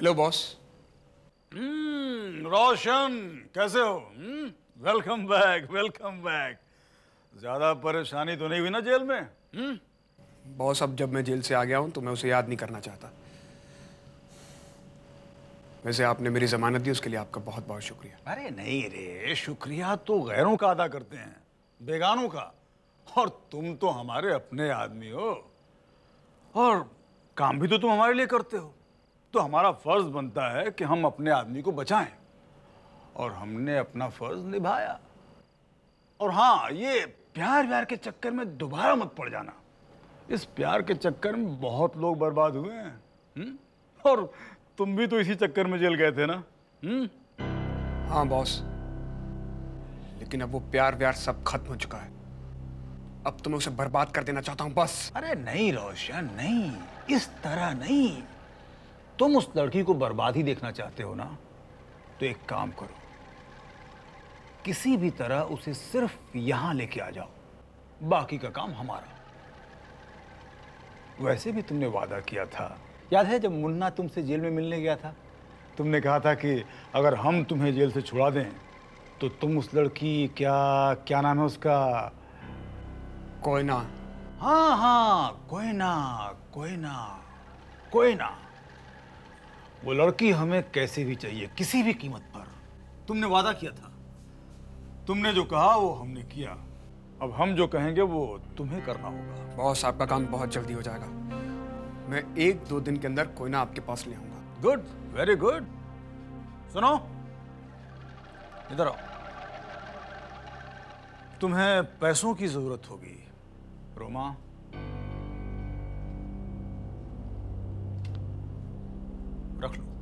Hello boss hmm, रोशन कैसे हो welcome back welcome back ज्यादा परेशानी तो नहीं हुई ना जेल में बॉस hmm? अब जब मैं जेल से आ गया हूं तो मैं उसे याद नहीं करना चाहता वैसे आपने मेरी जमानत दी उसके लिए आपका बहुत बहुत शुक्रिया अरे नहीं रे शुक्रिया तो गैरों का अदा करते हैं बेगानों का और तुम तो हमारे अपने आदमी हो और काम भी तो तुम हमारे लिए करते हो तो हमारा फर्ज बनता है कि हम अपने आदमी को बचाएं और हमने अपना फर्ज निभाया और हाँ ये प्यार व्यार के चक्कर में दोबारा मत पड़ जाना इस प्यार के चक्कर में बहुत लोग बर्बाद हुए हैं और तुम भी तो इसी चक्कर में जेल गए थे ना हम्म हाँ बॉस लेकिन अब वो प्यार व्यार सब खत्म हो चुका है अब तुम्हें तो उसे बर्बाद कर देना चाहता हूँ बस अरे नहीं रोशन नहीं इस तरह नहीं तुम उस लड़की को बर्बाद ही देखना चाहते हो ना तो एक काम करो किसी भी तरह उसे सिर्फ यहां लेके आ जाओ बाकी का काम हमारा वैसे भी तुमने वादा किया था याद है जब मुन्ना तुमसे जेल में मिलने गया था तुमने कहा था कि अगर हम तुम्हें जेल से छुड़ा दें तो तुम उस लड़की क्या क्या नाम है उसका कोयना हाँ हाँ कोयना कोयना कोयना वो लड़की हमें कैसे भी चाहिए किसी भी कीमत पर तुमने वादा किया था तुमने जो कहा वो हमने किया अब हम जो कहेंगे वो तुम्हें करना होगा बॉस आपका काम बहुत जल्दी हो जाएगा मैं एक दो दिन के अंदर कोई ना आपके पास ले आऊंगा गुड वेरी गुड सुनो इधर आओ तुम्हें पैसों की जरूरत होगी रोमा ركله